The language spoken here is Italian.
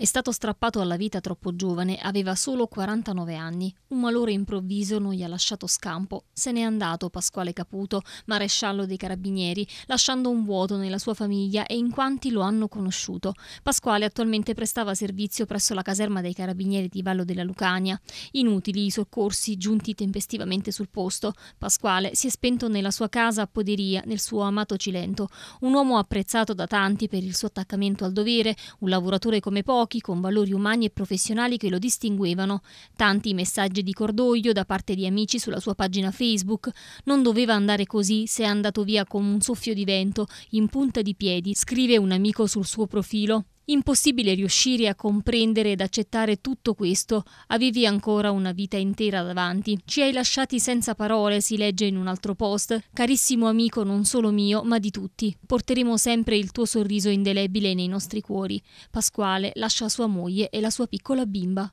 È stato strappato alla vita troppo giovane, aveva solo 49 anni. Un malore improvviso non gli ha lasciato scampo. Se n'è andato Pasquale Caputo, maresciallo dei carabinieri, lasciando un vuoto nella sua famiglia e in quanti lo hanno conosciuto. Pasquale attualmente prestava servizio presso la caserma dei carabinieri di Vallo della Lucania. Inutili i soccorsi giunti tempestivamente sul posto. Pasquale si è spento nella sua casa a Poderia, nel suo amato Cilento. Un uomo apprezzato da tanti per il suo attaccamento al dovere, un lavoratore come poco pochi con valori umani e professionali che lo distinguevano. Tanti messaggi di cordoglio da parte di amici sulla sua pagina Facebook. Non doveva andare così se è andato via con un soffio di vento, in punta di piedi, scrive un amico sul suo profilo. Impossibile riuscire a comprendere ed accettare tutto questo. Avevi ancora una vita intera davanti. Ci hai lasciati senza parole, si legge in un altro post. Carissimo amico non solo mio, ma di tutti. Porteremo sempre il tuo sorriso indelebile nei nostri cuori. Pasquale lascia sua moglie e la sua piccola bimba.